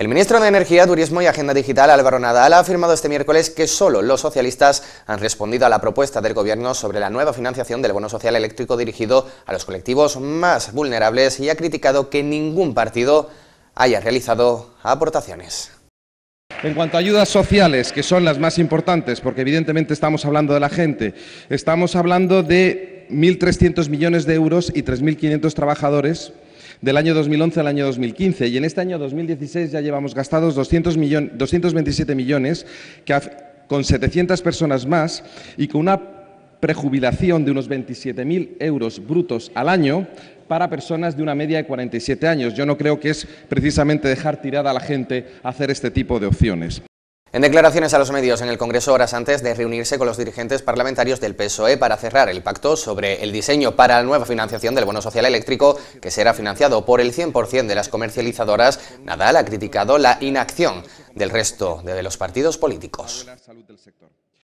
El ministro de Energía, Turismo y Agenda Digital, Álvaro Nadal, ha afirmado este miércoles que solo los socialistas han respondido a la propuesta del Gobierno sobre la nueva financiación del bono social eléctrico dirigido a los colectivos más vulnerables y ha criticado que ningún partido haya realizado aportaciones. En cuanto a ayudas sociales, que son las más importantes, porque evidentemente estamos hablando de la gente, estamos hablando de 1.300 millones de euros y 3.500 trabajadores del año 2011 al año 2015. Y en este año 2016 ya llevamos gastados 227 millones, con 700 personas más y con una prejubilación de unos 27.000 euros brutos al año para personas de una media de 47 años. Yo no creo que es precisamente dejar tirada a la gente hacer este tipo de opciones. En declaraciones a los medios en el Congreso horas antes de reunirse con los dirigentes parlamentarios del PSOE para cerrar el pacto sobre el diseño para la nueva financiación del bono social eléctrico, que será financiado por el 100% de las comercializadoras, Nadal ha criticado la inacción del resto de los partidos políticos.